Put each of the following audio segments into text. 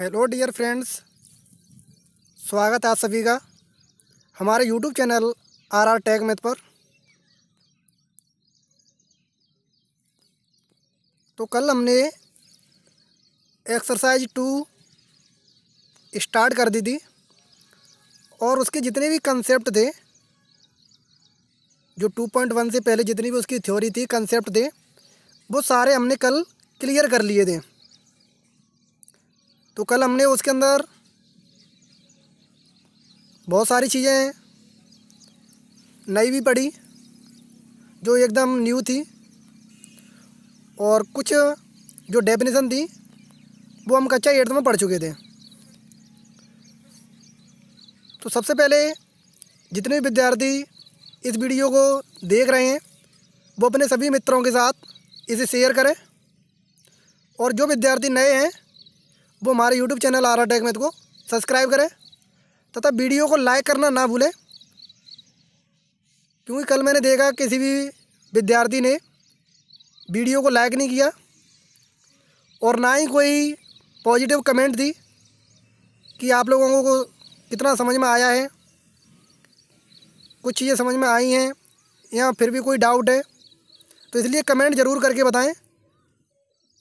hello dear friends स्वागत है आप सभी का हमारे YouTube channel R R tag math पर तो कल हमने एक्सरसाइज टू स्टार्ट कर दी थी और उसके जितने भी कंसेप्ट थे जो 2.1 से पहले जितनी भी उसकी थ्योरी थी कंसेप्ट थे वो सारे हमने कल क्लियर कर लिए थे तो कल हमने उसके अंदर बहुत सारी चीज़ें नई भी पढ़ी जो एकदम न्यू थी और कुछ जो डेफिनेशन थी वो हम कच्चा एट्थ में पढ़ चुके थे तो सबसे पहले जितने भी विद्यार्थी इस वीडियो को देख रहे हैं वो अपने सभी मित्रों के साथ इसे शेयर करें और जो विद्यार्थी नए हैं वो हमारे यूट्यूब चैनल आर टेक में को सब्सक्राइब करें तथा वीडियो को लाइक करना ना भूलें क्योंकि कल मैंने देखा किसी भी विद्यार्थी ने वीडियो को लाइक नहीं किया और ना ही कोई पॉजिटिव कमेंट दी कि आप लोगों को कितना समझ में आया है कुछ चीज़ें समझ में आई हैं या फिर भी कोई डाउट है तो इसलिए कमेंट ज़रूर करके बताएं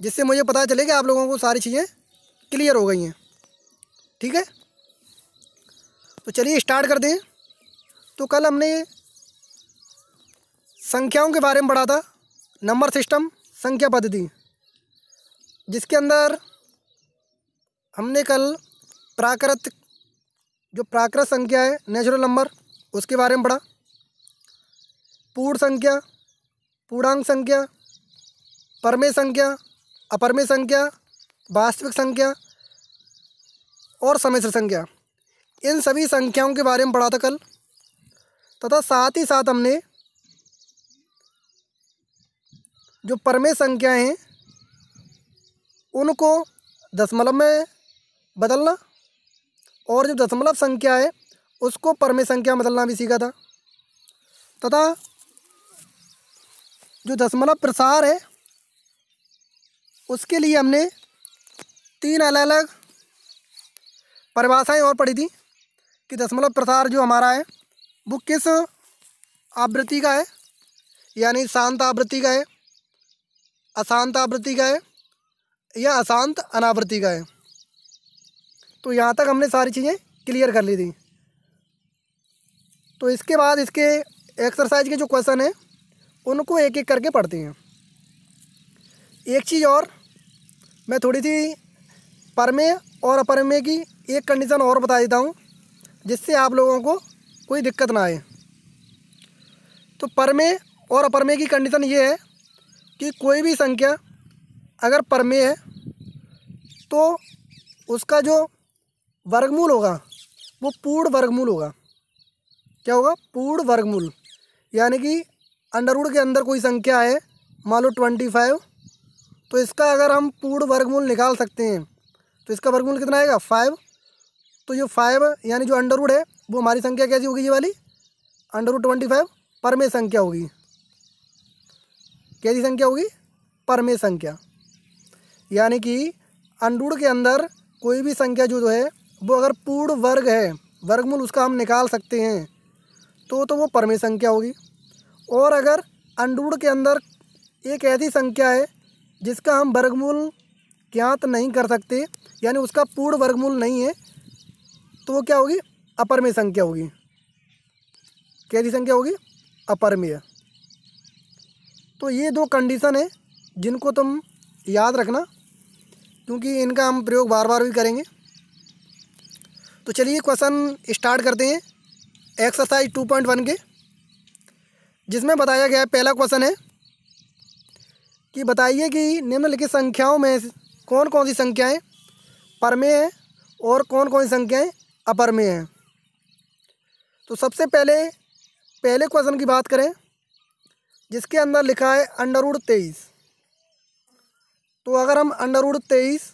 जिससे मुझे पता चले कि आप लोगों को सारी चीज़ें क्लियर हो गई हैं ठीक है तो चलिए स्टार्ट कर दें तो कल हमने संख्याओं के बारे में पढ़ा था नंबर सिस्टम संख्या पद्धति जिसके अंदर हमने कल प्राकृत जो प्राकृत संख्या है नेचुरल नंबर उसके बारे में पढ़ा पूर्ण संख्या पूर्णांक संख्या परमे संख्या अपरमे संख्या वास्तविक संख्या और समिश्र संख्या इन सभी संख्याओं के बारे में पढ़ा था कल तथा साथ ही साथ हमने जो परमेय संख्याएं हैं उनको दशमलव में बदलना और जो दशमलव संख्या है उसको परमेय संख्या बदलना भी सीखा था तथा जो दशमलव प्रसार है उसके लिए हमने तीन अलग अलग परिभाषाएं और पढ़ी थी कि दशमलव प्रसार जो हमारा है वो किस आवृत्ति का है यानी शांत आवृत्ति का है अशांत आवृत्ति का है या अशांत अनावृत्ति का है तो यहाँ तक हमने सारी चीज़ें क्लियर कर ली थी तो इसके बाद इसके एक्सरसाइज के जो क्वेश्चन हैं उनको एक एक करके पढ़ते हैं एक चीज़ और मैं थोड़ी सी परमेय और अपरमेय की एक कंडीशन और बता देता हूँ जिससे आप लोगों को कोई दिक्कत ना आए तो परमेय और अपरमेय की कंडीशन ये है कि कोई भी संख्या अगर परमेय है तो उसका जो वर्गमूल होगा वो पूर्ण वर्गमूल होगा क्या होगा पूर्ण वर्गमूल यानी कि अंडरवुड के अंदर कोई संख्या है मान लो ट्वेंटी फाइव तो इसका अगर हम पूर्ण वर्गमूल निकाल सकते हैं तो इसका वर्गमूल कितना आएगा फाइव तो ये फाइव यानी जो अंडरवुड है वो हमारी संख्या कैसी होगी ये वाली अंडरवुड ट्वेंटी फाइव पर संख्या होगी कैसी संख्या होगी परमे संख्या यानी कि अंडरवुड के अंदर कोई भी संख्या जो जो है वो अगर पूर्ण वर्ग है वर्गमूल उसका हम निकाल सकते हैं तो तो वो परमे संख्या होगी और अगर अंडरवुड के अंदर एक ऐसी संख्या है जिसका हम वर्गमूल ज्ञात नहीं कर सकते यानी उसका पूर्ण वर्गमूल नहीं है तो वो क्या होगी अपरमेय संख्या होगी कैसी संख्या होगी अपरमेय तो ये दो कंडीशन है जिनको तुम याद रखना क्योंकि इनका हम प्रयोग बार बार भी करेंगे तो चलिए क्वेश्चन स्टार्ट करते हैं एक्सरसाइज टू पॉइंट वन के जिसमें बताया गया है पहला क्वेश्चन है कि बताइए कि निम्नलिखित संख्याओं में कौन कौन सी संख्याएं परमेय हैं और कौन कौन सी संख्याएं अपरमेय हैं तो सबसे पहले पहले क्वेश्चन की बात करें जिसके अंदर लिखा है अंडरवुड तेईस तो अगर हम अंडरवुड तेईस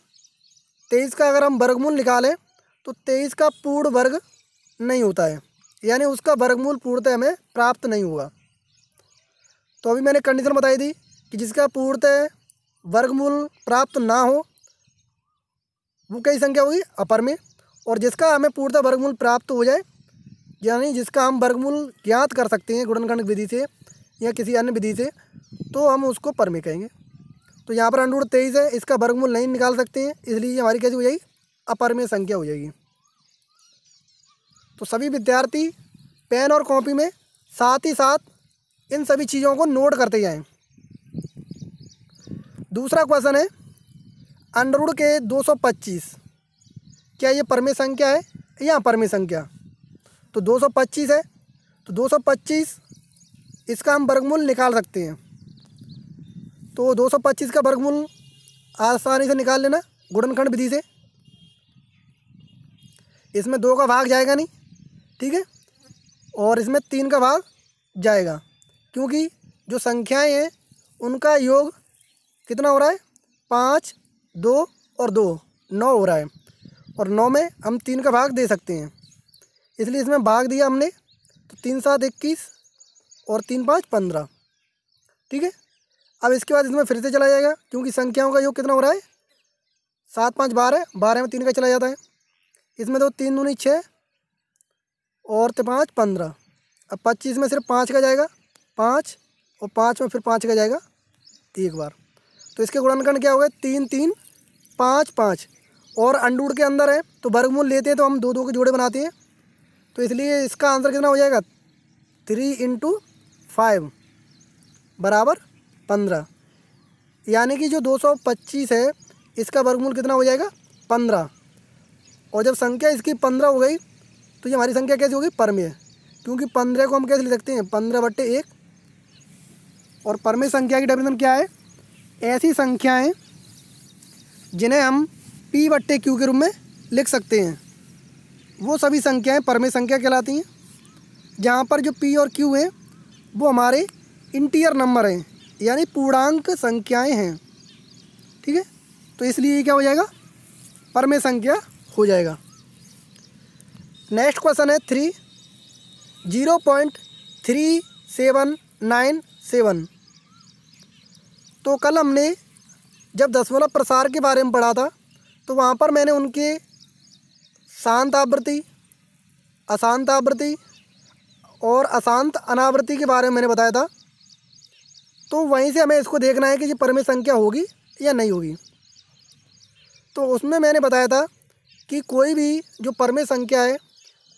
तेईस का अगर हम वर्गमूल निकालें तो तेईस का पूर्ण वर्ग नहीं होता है यानी उसका वर्गमूल पूर्णतः हमें प्राप्त नहीं हुआ तो अभी मैंने कंडीशन बताई थी कि जिसका पूर्णतः वर्गमूल प्राप्त ना हो वो कई संख्या होगी अपर में और जिसका हमें पूर्णतः वर्गमूल प्राप्त हो जाए यानी जिसका हम वर्गमूल ज्ञात कर सकते हैं गुणनखंड विधि से या किसी अन्य विधि से तो हम उसको पर में कहेंगे तो यहाँ पर अनुरूढ़ तेईस है इसका वर्गमूल नहीं निकाल सकते हैं इसलिए हमारी कैसी हो जाएगी अपर में संख्या हो जाएगी तो सभी विद्यार्थी पेन और कॉपी में साथ ही साथ इन सभी चीज़ों को नोट करते जाएँ दूसरा क्वेश्चन है अंडरूड के 225 क्या ये परमे संख्या है या परमे संख्या तो 225 है तो 225 इसका हम वर्गमूल निकाल सकते हैं तो 225 का वर्गमूल आसानी से निकाल लेना गुणनखंड विधि से इसमें दो का भाग जाएगा नहीं ठीक है और इसमें तीन का भाग जाएगा क्योंकि जो संख्याएं हैं उनका योग कितना हो रहा है पाँच दो और दो नौ हो रहा है और नौ में हम तीन का भाग दे सकते हैं इसलिए इसमें भाग दिया हमने तो तीन सात इक्कीस और तीन पाँच पंद्रह ठीक है अब इसके बाद इसमें फिर से चला जाएगा क्योंकि संख्याओं का योग कितना हो रहा है सात पाँच बारह बारह में तीन का चला जाता है इसमें तो तीन दूनी छः और तो पाँच पंद्रह अब पच्चीस में सिर्फ पाँच का जाएगा पाँच और पाँच में फिर पाँच का जाएगा एक बार तो इसके गुणनखंड क्या हो गए तीन तीन पाँच पाँच और अंडूड के अंदर है तो वर्गमूल लेते हैं तो हम दो दो के जोड़े बनाते हैं तो इसलिए इसका आंसर कितना हो जाएगा थ्री इंटू फाइव बराबर पंद्रह यानी कि जो दो सौ पच्चीस है इसका वर्गमूल कितना हो जाएगा पंद्रह और जब संख्या इसकी पंद्रह हो गई तो ये हमारी संख्या कैसी होगी परमेय क्योंकि पंद्रह को हम कैसे लिख सकते हैं पंद्रह बट्टे एक और परमेय संख्या की डेफिनेशन क्या है ऐसी संख्याएं जिन्हें हम पी बट्टे क्यू के रूप में लिख सकते हैं वो सभी संख्याएं परमे संख्या कहलाती हैं जहाँ पर जो पी और क्यू हैं वो हमारे इंटीरियर नंबर हैं यानी पूर्णांक संख्याएं हैं ठीक है तो इसलिए ये क्या हो जाएगा परमे संख्या हो जाएगा नेक्स्ट क्वेश्चन है three zero point three seven nine seven तो कल हमने जब दसमलव प्रसार के बारे में पढ़ा था तो वहाँ पर मैंने उनके शांत आवृत्ति अशांत आवृत्ति और अशांत अनावृत्ति के बारे में मैंने बताया था तो वहीं से हमें इसको देखना है कि ये परमे संख्या होगी या नहीं होगी तो उसमें मैंने बताया था कि कोई भी जो परमे संख्या है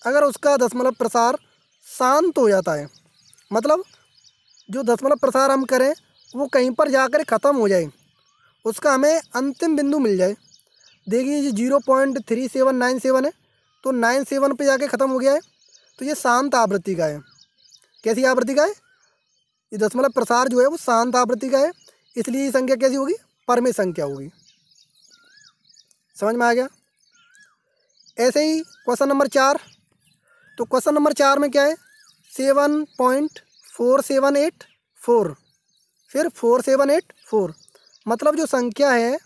अगर उसका दशमलव प्रसार शांत हो जाता है मतलब जो दशमलव प्रसार हम करें वो कहीं पर जाकर ख़त्म हो जाए उसका हमें अंतिम बिंदु मिल जाए देखिए ये zero point three seven nine seven है तो नाइन सेवन पर जाके ख़त्म हो गया है तो ये शांत आवृत्ति का है कैसी आवृत्ति का है ये दशमलव मतलब प्रसार जो है वो शांत आवृत्ति का है इसलिए ये संख्या कैसी होगी परमे संख्या होगी समझ में आ गया ऐसे ही क्वेश्चन नंबर चार तो क्वेश्चन नंबर चार में क्या है seven point four seven eight four फिर फोर सेवन एट फोर मतलब जो संख्या है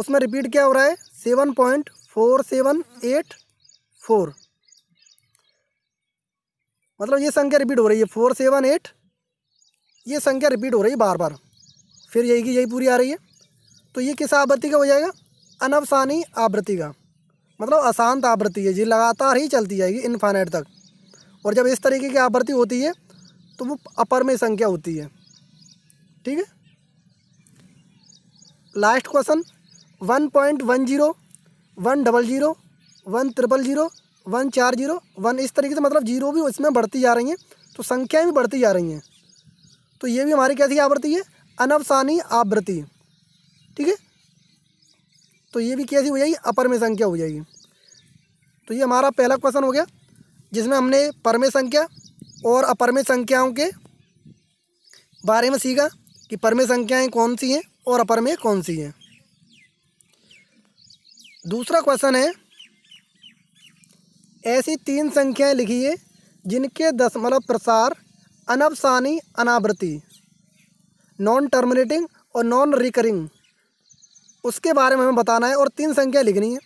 उसमें रिपीट क्या हो रहा है seven point four seven eight four मतलब ये संख्या रिपीट हो रही है फोर सेवन एट ये संख्या रिपीट हो रही है बार बार फिर यही की यही पूरी आ रही है तो ये किस आवृत्ति का हो जाएगा अनवसानी आवृत्ति का मतलब अशांत आवृत्ति है जी लगातार ही चलती जाएगी इन्फानेट तक और जब इस तरीके की आवृत्ति होती है तो वो अपर में संख्या होती है ठीक है last question one point one zero one double zero one triple zero one चार जीरो वन इस तरीके से मतलब जीरो भी इसमें बढ़ती जा रही हैं तो संख्याएं भी बढ़ती जा रही हैं तो ये भी हमारी कैसी आवृत्ति है अनवसानी आवृत्ति ठीक है तो ये भी कैसी हो जाएगी अपर में संख्या हो जाएगी तो ये हमारा पहला क्वेश्चन हो गया जिसमें हमने परमे संख्या और अपरमे संख्याओं के बारे में सीखा कि पर संख्याएं संख्याएँ कौन सी हैं और अपर में कौन सी हैं दूसरा क्वेश्चन है ऐसी तीन संख्याएं लिखिए जिनके दशमलव मतलब प्रसार अनवसानी अनावृत्ति नॉन टर्मिनेटिंग और नॉन रिकरिंग उसके बारे में हमें बताना है और तीन संख्या लिखनी है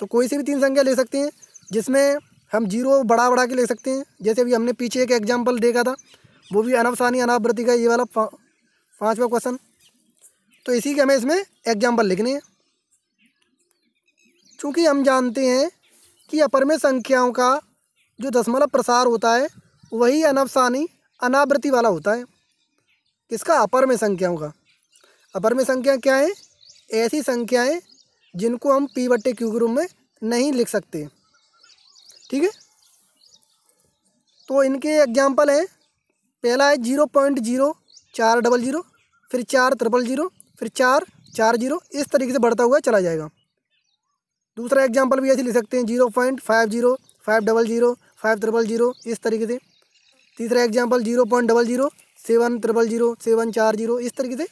तो कोई सी भी तीन संख्या ले सकते हैं जिसमें हम जीरो बड़ा बड़ा के ले सकते हैं जैसे अभी हमने पीछे एक एग्जाम्पल देखा था वो भी अनवसानी अनावृत्ति का ये वाला पाँचवा क्वेश्चन तो इसी के हमें इसमें एग्जाम्पल लिखने हैं चूँकि हम जानते हैं कि अपर में संख्याओं का जो दशमलव प्रसार होता है वही अनवसानी अनावृत्ति वाला होता है किसका अपर में संख्याओं का अपर में संख्या क्या है ऐसी संख्याएं जिनको हम पी बट्टे क्यू ग्रुप में नहीं लिख सकते ठीक है तो इनके एग्जाम्पल हैं पहला है जीरो पॉइंट जीरो चार डबल ज़ीरो फिर चार त्रिपल ज़ीरो फिर चार चार जीरो इस तरीके से बढ़ता हुआ चला जाएगा दूसरा एग्जाम्पल भी ऐसे ले सकते हैं zero point five zero five double zero five triple zero इस तरीके से तीसरा example zero point double zero seven triple zero seven चार जीरो इस तरीके से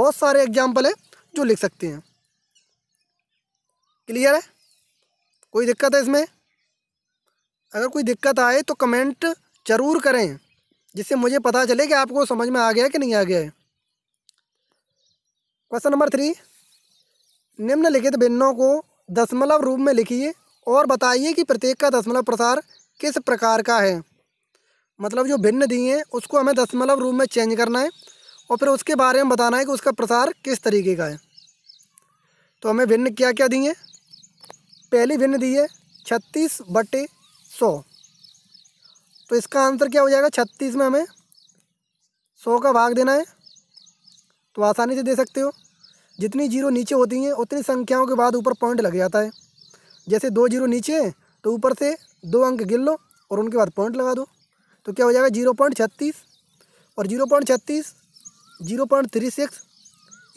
बहुत सारे एग्जाम्पल है जो लिख सकते हैं क्लियर है कोई दिक्कत है इसमें अगर कोई दिक्कत आए तो कमेंट ज़रूर करें जिससे मुझे पता चले कि आपको समझ में आ गया कि नहीं आ गया है क्वेश्चन नंबर थ्री निम्नलिखित भिन्नों को दशमलव रूप में लिखिए और बताइए कि प्रत्येक का दशमलव प्रसार किस प्रकार का है मतलब जो भिन्न दिए हैं उसको हमें दशमलव रूप में चेंज करना है और फिर उसके बारे में बताना है कि उसका प्रसार किस तरीके का है तो हमें भिन्न क्या क्या दिए पहली भिन्न दी है छत्तीस बटे सौ तो इसका आंसर क्या हो जाएगा छत्तीस में हमें सौ का भाग देना है तो आसानी से दे सकते हो जितनी जीरो नीचे होती हैं उतनी संख्याओं के बाद ऊपर पॉइंट लग जाता है जैसे दो जीरो नीचे हैं तो ऊपर से दो अंक गिर लो और उनके बाद पॉइंट लगा दो तो क्या हो जाएगा जीरो पॉइंट छत्तीस और जीरो पॉइंट छत्तीस जीरो पॉइंट थ्री सिक्स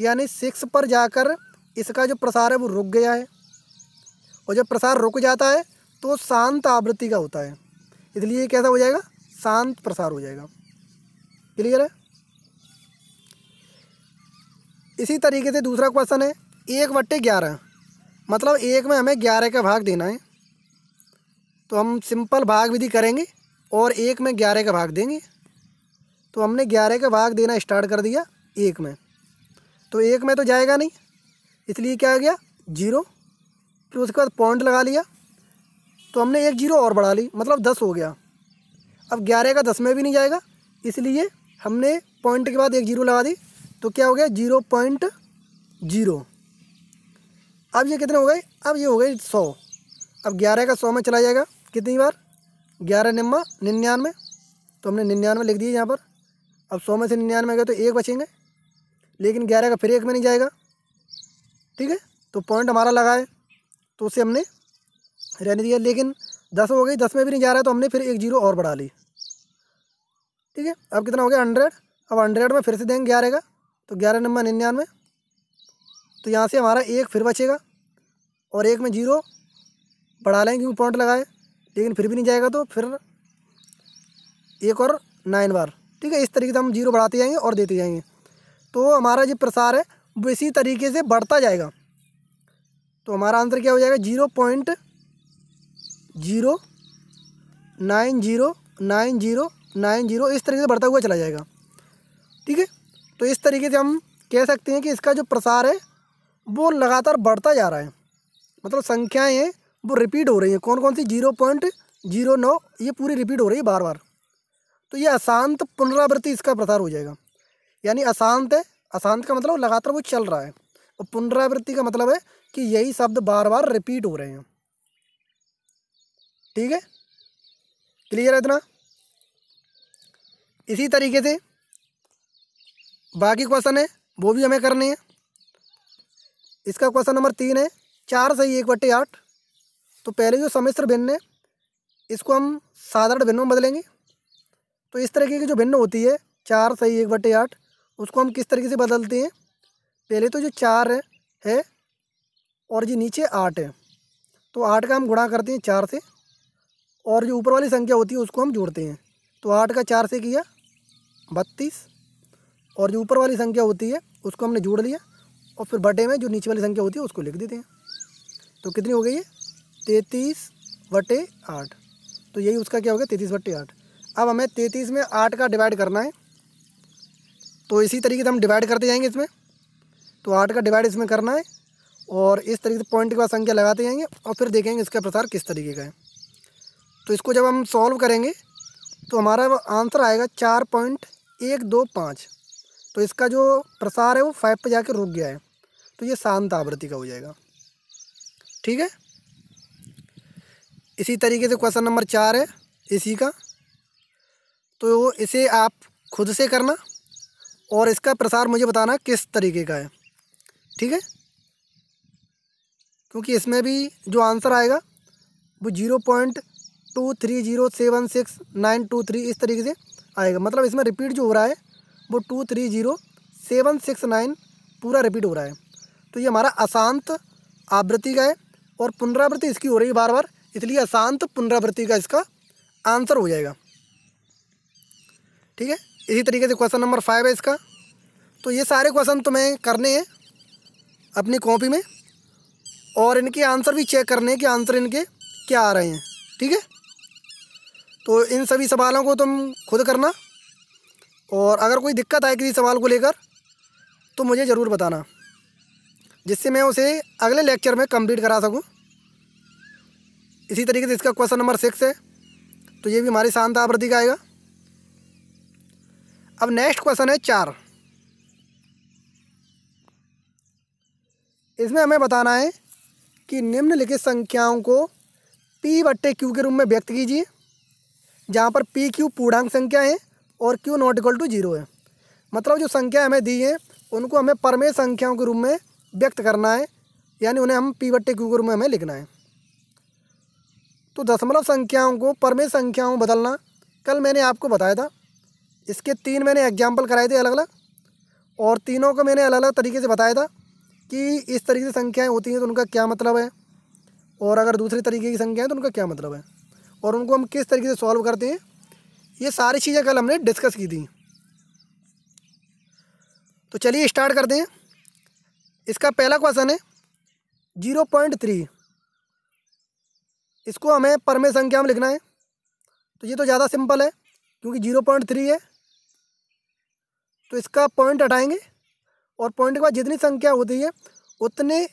यानी सिक्स पर जाकर इसका जो प्रसार है वो रुक गया है और जब प्रसार रुक जाता है तो शांत आवृत्ति का होता है इसलिए ये कैसा हो जाएगा शांत प्रसार हो जाएगा क्लियर है इसी तरीके से दूसरा क्वेश्चन है एक बट्टे ग्यारह मतलब एक में हमें ग्यारह का भाग देना है तो हम सिंपल भाग विधि करेंगे और एक में ग्यारह का भाग देंगे तो हमने ग्यारह का भाग देना स्टार्ट कर दिया एक में तो एक में तो जाएगा नहीं इसलिए क्या आ गया जीरो फिर उसके बाद पॉइंट लगा लिया तो हमने एक जीरो और बढ़ा ली मतलब दस हो गया अब ग्यारह का दस में भी नहीं जाएगा इसलिए हमने पॉइंट के बाद एक जीरो लगा दी तो क्या हो गया जीरो पॉइंट जीरो अब ये कितने हो गए अब ये हो गए सौ अब ग्यारह का सौ में चला जाएगा कितनी बार ग्यारह निम्मा निन्यानवे तो हमने निन्यानवे लिख दिए यहाँ पर अब सौ में से निन्यानवे गए तो एक बचेंगे लेकिन ग्यारह का फिर एक में नहीं जाएगा ठीक है तो पॉइंट हमारा लगा है तो उसे हमने रहने दिया लेकिन दस हो गई दस में भी नहीं जा रहा तो हमने फिर एक जीरो और बढ़ा ली ठीक है अब कितना हो गया हंड्रेड अब हंड्रेड में फिर से देंगे ग्यारह का तो ग्यारह नंबर निन्यानवे तो यहाँ से हमारा एक फिर बचेगा और एक में जीरो बढ़ा लेंगे क्योंकि पॉइंट लगाए लेकिन फिर भी नहीं जाएगा तो फिर एक और नाइन बार ठीक है इस तरीके से हम जीरो बढ़ाते जाएंगे और देते जाएंगे तो हमारा जो प्रसार है वो इसी तरीके से बढ़ता जाएगा तो हमारा आंसर क्या हो जाएगा zero point zero nine zero nine zero nine zero इस तरीके से बढ़ता हुआ चला जाएगा ठीक है तो इस तरीके से हम कह सकते हैं कि इसका जो प्रसार है वो लगातार बढ़ता जा रहा है मतलब संख्याएं हैं वो रिपीट हो रही हैं कौन कौन सी जीरो पॉइंट जीरो नौ ये पूरी रिपीट हो रही है बार बार तो ये अशांत पुनरावृत्ति इसका प्रसार हो जाएगा यानी अशांत है अशांत का मतलब लगातार वो चल रहा है और पुनरावृत्ति का मतलब है कि यही शब्द बार बार रिपीट हो रहे हैं ठीक है क्लियर है इतना इसी तरीके से बाकी क्वेश्चन है वो भी हमें करने हैं इसका क्वेश्चन नंबर तीन है चार सही एक बट्टे आठ तो पहले जो समिश्र भिन्न है इसको हम साधारण भिन्न में बदलेंगे तो इस तरीके की जो भिन्न होती है चार सही एक बट्टे आठ उसको हम किस तरीके से बदलते हैं पहले तो जो चार है, है और ये नीचे आठ है तो आठ का हम गुणा करते हैं चार से और जो ऊपर वाली संख्या होती है उसको हम जोड़ते हैं तो आठ का चार से किया बत्तीस और जो ऊपर वाली संख्या होती है उसको हमने जोड़ लिया और फिर बटे में जो नीचे वाली संख्या होती है उसको लिख देते हैं तो कितनी हो गई है तैंतीस बटे आठ तो यही उसका क्या हो गया तैंतीस बटे आठ अब हमें तैंतीस में आठ का डिवाइड करना है तो इसी तरीके से हम डिवाइड करते जाएंगे इसमें तो आठ का डिवाइड इसमें करना है और इस तरीके से पॉइंट के बाद संख्या लगाते जाएंगे और फिर देखेंगे इसका प्रसार किस तरीके का है तो इसको जब हम सॉल्व करेंगे तो हमारा आंसर आएगा चार पॉइंट एक दो पाँच तो इसका जो प्रसार है वो फाइव पे जाके रुक गया है तो ये शांत आवृत्ति का हो जाएगा ठीक है इसी तरीके से क्वेश्चन नंबर चार है इसी का तो इसे आप खुद से करना और इसका प्रसार मुझे बताना किस तरीके का है ठीक है क्योंकि इसमें भी जो आंसर आएगा वो zero point two three zero seven six nine two three इस तरीके से आएगा मतलब इसमें रिपीट जो हो रहा है वो two three zero seven six nine पूरा रिपीट हो रहा है तो ये हमारा अशांत आवृत्ति का है और पुनरावृत्ति इसकी हो रही है बार बार इसलिए अशांत पुनरावृत्ति का इसका आंसर हो जाएगा ठीक है इसी तरीके से क्वेश्चन नंबर फाइव है इसका तो ये सारे क्वेश्चन तुम्हें करने हैं अपनी कॉपी में और इनके आंसर भी चेक करने हैं कि आंसर इनके क्या आ रहे हैं ठीक है तो इन सभी सवालों को तुम खुद करना और अगर कोई दिक्कत आए किसी सवाल को लेकर तो मुझे ज़रूर बताना जिससे मैं उसे अगले लेक्चर में कंप्लीट करा सकूं इसी तरीके से इसका क्वेश्चन नंबर सिक्स है तो ये भी हमारी शांत आवृत्ति का आएगा अब नेक्स्ट क्वेश्चन है चार इसमें हमें बताना है कि निम्नलिखित संख्याओं को पी बट्टे क्यू के रूप में व्यक्त कीजिए जहाँ पर पी क्यू पूर्णांक संख्या है और q not equal to zero है मतलब जो संख्या हमें दी है उनको हमें परमेय संख्याओं के रूप में व्यक्त करना है यानी उन्हें हम पी बट्टे क्यू के रूप में हमें लिखना है तो दशमलव संख्याओं को परमेय संख्याओं बदलना कल मैंने आपको बताया था इसके तीन मैंने एग्जाम्पल कराए थे अलग अलग और तीनों को मैंने अलग अलग तरीके से बताया था कि इस तरीके से संख्याएँ होती हैं तो उनका क्या मतलब है और अगर दूसरे तरीके की संख्या है तो उनका क्या मतलब है और उनको हम किस तरीके से सॉल्व करते हैं ये सारी चीज़ें कल हमने डिस्कस की थी तो चलिए स्टार्ट करते हैं इसका पहला क्वेश्चन है जीरो पॉइंट थ्री इसको हमें परमे संख्या में लिखना है तो ये तो ज़्यादा सिंपल है क्योंकि जीरो पॉइंट थ्री है तो इसका पॉइंट हटाएंगे और पॉइंट के बाद जितनी संख्या होती है उतने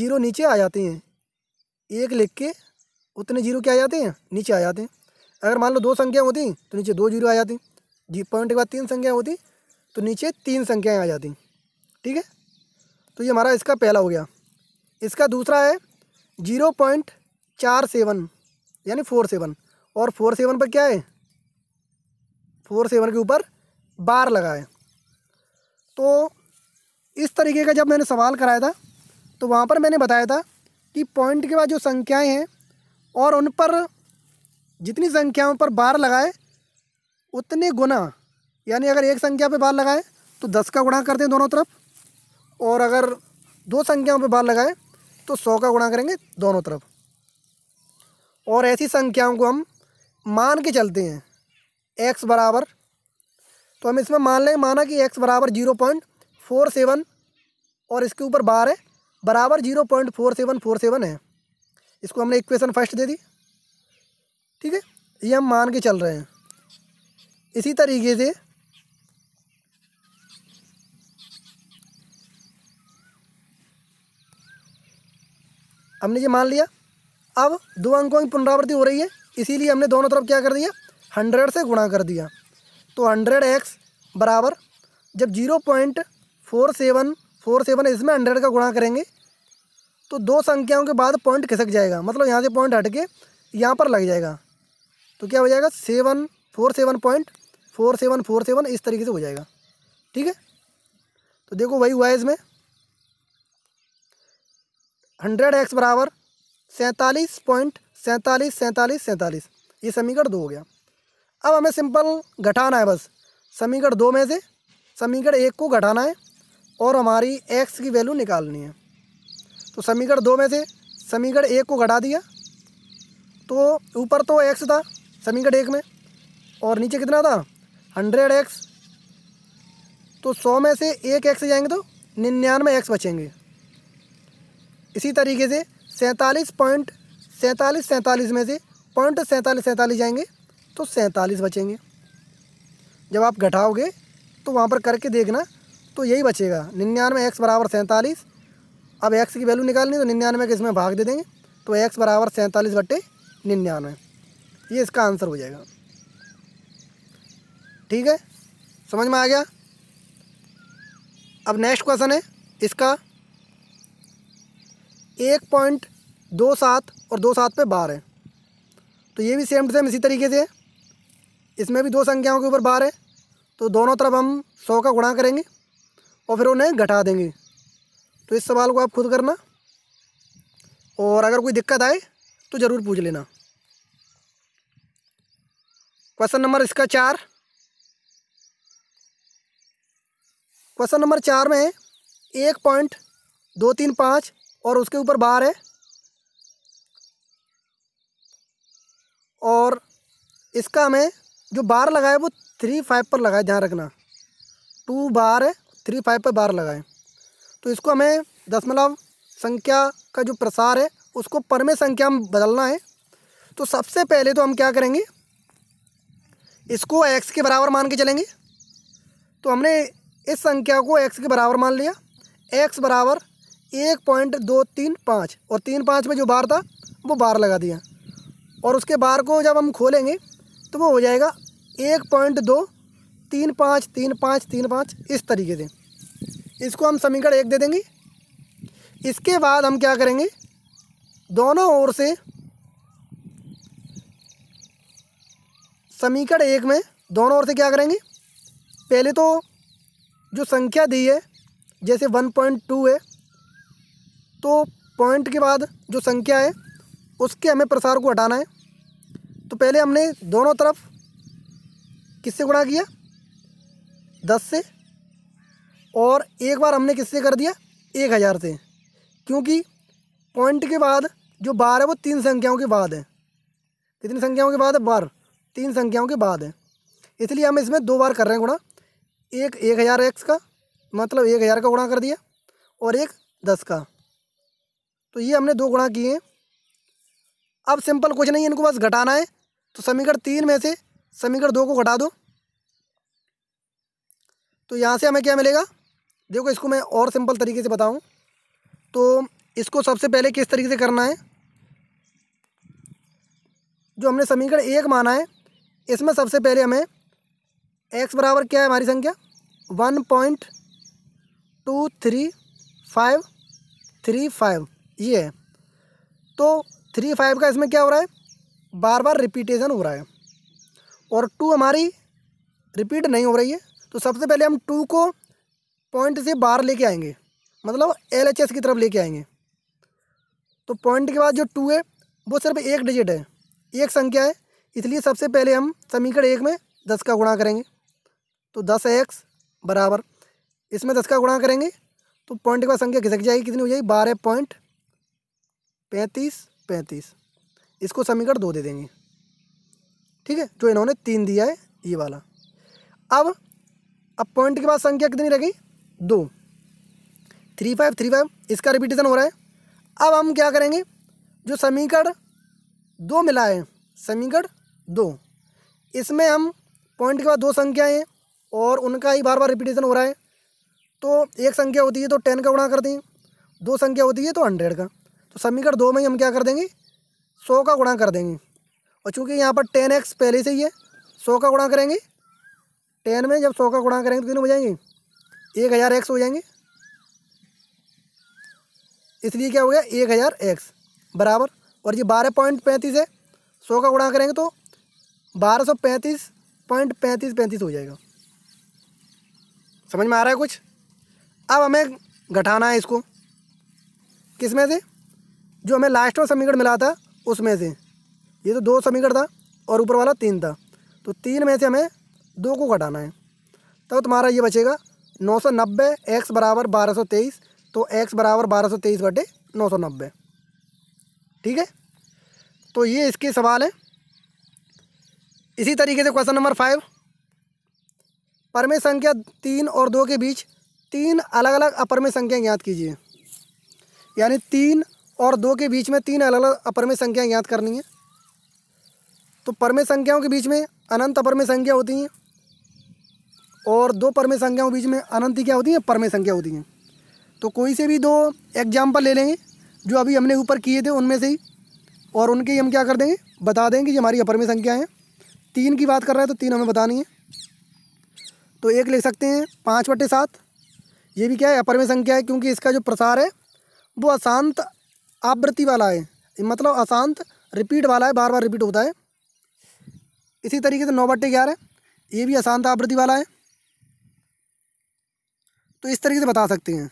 जीरो नीचे आ जाते हैं एक लिख के उतने जीरो क्या आ जाते हैं नीचे आ जाते हैं अगर मान लो दो संख्या होती तो नीचे दो जीरो आ जाती जी पॉइंट के बाद तीन संख्या होती तो नीचे तीन संख्याएँ आ जाती ठीक है तो ये हमारा इसका पहला हो गया इसका दूसरा है जीरो पॉइंट चार सेवन यानी फोर सेवन और फोर सेवन पर क्या है फोर सेवन के ऊपर बार लगा है तो इस तरीके का जब मैंने सवाल कराया था तो वहाँ पर मैंने बताया था कि पॉइंट के बाद जो संख्याएं हैं और उन पर जितनी संख्याओं पर बार लगाए उतने गुना यानी अगर एक संख्या पे बार लगाए तो दस का गुणा कर दें दोनों तरफ और अगर दो संख्याओं पे बार लगाए तो सौ का गुणा करेंगे दोनों तरफ और ऐसी संख्याओं को हम मान के चलते हैं एक्स बराबर तो हम इसमें मान लें माना कि एक्स बराबर जीरो पॉइंट फोर सेवन और इसके ऊपर बार है बराबर zero point four seven four seven है इसको हमने इक्वेशन फर्स्ट दे दी ठीक है ये हम मान के चल रहे हैं इसी तरीके से हमने ये मान लिया अब दो अंकों की पुनरावृत्ति हो रही है इसीलिए हमने दोनों तरफ क्या कर दिया हंड्रेड से गुणा कर दिया तो हंड्रेड एक्स बराबर जब zero point four seven four seven इसमें हंड्रेड का गुणा करेंगे तो दो संख्याओं के बाद पॉइंट खिसक जाएगा मतलब यहाँ से पॉइंट हट के यहाँ पर लग जाएगा तो क्या हो जाएगा seven four seven point four seven four seven इस तरीके से हो जाएगा ठीक है तो देखो वही हुआ है इसमें हंड्रेड एक्स बराबर सैंतालीस पॉइंट सैंतालीस सैंतालीस सैंतालीस ये समीकरण दो हो गया अब हमें सिंपल घटाना है बस समीकरण दो में से समीकरण एक को घटाना है और हमारी एक्स की वैल्यू निकालनी है तो समीकरण दो में से समीकरण एक को घटा दिया तो ऊपर तो एक्स था समीकरण एक में और नीचे कितना था हंड्रेड एक्स तो सौ में से एक एक्स जाएंगे तो निन्यानवे एक्स बचेंगे इसी तरीके से सैंतालीस पॉइंट सैंतालीस सैंतालीस में से पॉइंट सैंतालीस सैंतालीस जाएंगे तो सैंतालीस बचेंगे जब आप घटाओगे तो वहाँ पर करके देखना तो यही बचेगा निन्यानवे एक्स बराबर सैंतालीस अब एक्स की वैल्यू निकालनी तो निन्यानवे के इसमें भाग दे देंगे तो एक्स बराबर सैंतालीस बट्टे निन्यानवे ये इसका आंसर हो जाएगा ठीक है समझ में आ गया अब नेक्स्ट क्वेश्चन है इसका एक पॉइंट दो सात और दो सात पे बार है तो ये भी सेम टू सेम इसी तरीके से है इसमें भी दो संख्याओं के ऊपर बार है तो दोनों तरफ हम सौ का गुणा करेंगे और फिर उन्हें घटा देंगे तो इस सवाल को आप खुद करना और अगर कोई दिक्कत आए तो ज़रूर पूछ लेना क्वेश्चन नंबर इसका चार क्वेश्चन नंबर चार में एक पॉइंट दो तीन पाँच और उसके ऊपर बार है और इसका हमें जो बार लगाए वो थ्री फाइव पर लगाए ध्यान रखना टू बार है थ्री फाइव पर बार लगाएं तो इसको हमें दशमलव मतलब संख्या का जो प्रसार है उसको परमे संख्या में बदलना है तो सबसे पहले तो हम क्या करेंगे इसको एक्स के बराबर मान के चलेंगे तो हमने इस संख्या को एक्स के बराबर मान लिया एक्स बराबर एक पॉइंट दो तीन पाँच और तीन पाँच में जो बार था वो बार लगा दिया और उसके बार को जब हम खोलेंगे तो वो हो जाएगा एक पॉइंट दो तीन पाँच तीन पाँच तीन पाँच इस तरीके से इसको हम समीकरण एक दे देंगे इसके बाद हम क्या करेंगे दोनों ओर से समीकरण एक में दोनों ओर से क्या करेंगे पहले तो जो संख्या दी है जैसे वन पॉइंट टू है तो पॉइंट के बाद जो संख्या है उसके हमें प्रसार को हटाना है तो पहले हमने दोनों तरफ किससे गुणा किया दस से और एक बार हमने किससे कर दिया एक हज़ार से क्योंकि पॉइंट के बाद जो बार है वो तीन संख्याओं के बाद है कितनी संख्याओं के बाद है बार तीन संख्याओं के बाद है इसलिए हम इसमें दो बार कर रहे हैं गुणा एक एक हज़ार एक्स का मतलब एक हज़ार का गुणा कर दिया और एक दस का तो ये हमने दो गुणा किए हैं अब सिंपल कुछ नहीं इनको बस घटाना है तो समीकरण तीन में से समीकरण दो को घटा दो तो यहाँ से हमें क्या मिलेगा देखो इसको मैं और सिंपल तरीके से बताऊँ तो इसको सबसे पहले किस तरीके से करना है जो हमने समीकरण एक माना है इसमें सबसे पहले हमें एक्स बराबर क्या है हमारी संख्या one point two three five three five ये है तो थ्री फाइव का इसमें क्या हो रहा है बार बार रिपीटेशन हो रहा है और टू हमारी रिपीट नहीं हो रही है तो सबसे पहले हम टू को पॉइंट से बाहर लेके आएंगे मतलब एल एच एस की तरफ लेके आएंगे तो पॉइंट के बाद जो टू है वो सिर्फ एक डिजिट है एक संख्या है इसलिए सबसे पहले हम समीकरण एक में दस का गुणा करेंगे तो दस एक्स बराबर इसमें दस का गुणा करेंगे तो पॉइंट के बाद संख्या घिसक जाएगी कितनी हो जाएगी बारह पॉइंट पैंतीस पैंतीस इसको समीकरण दो दे देंगे ठीक है जो इन्होंने तीन दिया है ये वाला अब अब पॉइंट के बाद संख्या कितनी रह गई दो थ्री फाइव थ्री फाइव इसका रिपीटेशन हो रहा है अब हम क्या करेंगे जो समीकरण दो मिला है समीकरण दो इसमें हम पॉइंट के बाद दो संख्याएं हैं और उनका ही बार बार रिपीटेशन हो रहा है तो एक संख्या होती है तो टेन का गुणा कर दें दो संख्या होती है तो हंड्रेड का तो समीकरण दो में ही हम क्या कर देंगे सौ का गुणा कर देंगे और चूँकि यहाँ पर टेन एक्स पहले से ही है सौ का गुणा करेंगे टेन में जब सौ का गुणा करेंगे तो कितने हो जाएंगे एक हज़ार एक्स हो जाएंगे इसलिए क्या हो गया एक हज़ार एक्स बराबर और ये बारह पॉइंट पैंतीस है सौ का गुणा करेंगे तो बारह सौ पैंतीस पॉइंट पैंतीस पैंतीस हो जाएगा समझ में आ रहा है कुछ अब हमें घटाना है इसको किस में से जो हमें लास्ट में समीकरण मिला था उसमें से ये तो दो समीकरण था और ऊपर वाला तीन था तो तीन में से हमें दो को घटाना है तब तो तुम्हारा ये बचेगा नौ सौ नब्बे एक्स बराबर बारह सौ तेईस तो एक्स बराबर बारह सौ तेईस बटे नौ सौ नब्बे ठीक है तो ये इसके सवाल हैं इसी तरीके से क्वेश्चन नंबर फाइव परमेय संख्या तीन और दो के बीच तीन अलग अलग अपरमेय संख्या ज्ञात कीजिए यानी तीन और दो के बीच में तीन अलग अलग अपरमेय संख्या ज्ञात करनी है तो परमेय संख्याओं के बीच में अनंत अपरमेय संख्या होती हैं और दो परमे संख्याओं बीच में अनंत क्या होती हैं परमे संख्या होती हैं तो कोई से भी दो एग्जाम्पल ले लेंगे जो अभी हमने ऊपर किए थे उनमें से ही और उनके हम क्या कर देंगे बता देंगे कि हमारी अपरमे संख्या है तीन की बात कर रहा है तो तीन हमें बतानी है तो एक ले सकते हैं पाँच बटे सात ये भी क्या है अपरमे संख्या है क्योंकि इसका जो प्रसार है वो अशांत आवृत्ति वाला है मतलब अशांत रिपीट वाला है बार बार रिपीट होता है इसी तरीके से नौ बटे ग्यारह ये भी अशांत आवृत्ति वाला है तो इस तरीके से बता सकते हैं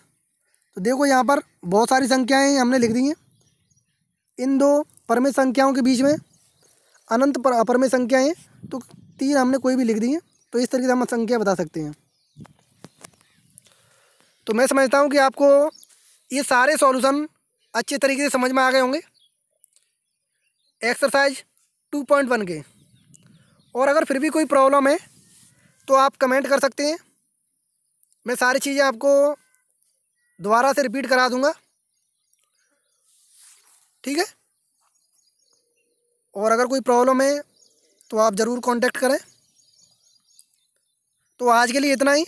तो देखो यहाँ पर बहुत सारी संख्याएँ हमने लिख दी हैं इन दो परमे संख्याओं के बीच में अनंत पर अपरमे संख्याएँ तो तीन हमने कोई भी लिख दी हैं तो इस तरीके से हम संख्या बता सकते हैं तो मैं समझता हूँ कि आपको ये सारे सॉल्यूशन अच्छे तरीके से समझ में आ गए होंगे एक्सरसाइज टू पॉइंट वन के और अगर फिर भी कोई प्रॉब्लम है तो आप कमेंट कर सकते हैं मैं सारी चीज़ें आपको दोबारा से रिपीट करा दूंगा ठीक है और अगर कोई प्रॉब्लम है तो आप ज़रूर कांटेक्ट करें तो आज के लिए इतना ही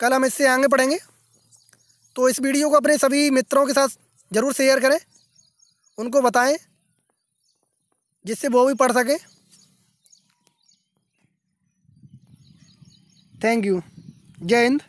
कल हम इससे आगे पढ़ेंगे तो इस वीडियो को अपने सभी मित्रों के साथ ज़रूर शेयर करें उनको बताएं जिससे वो भी पढ़ सकें थैंक यू जय हिंद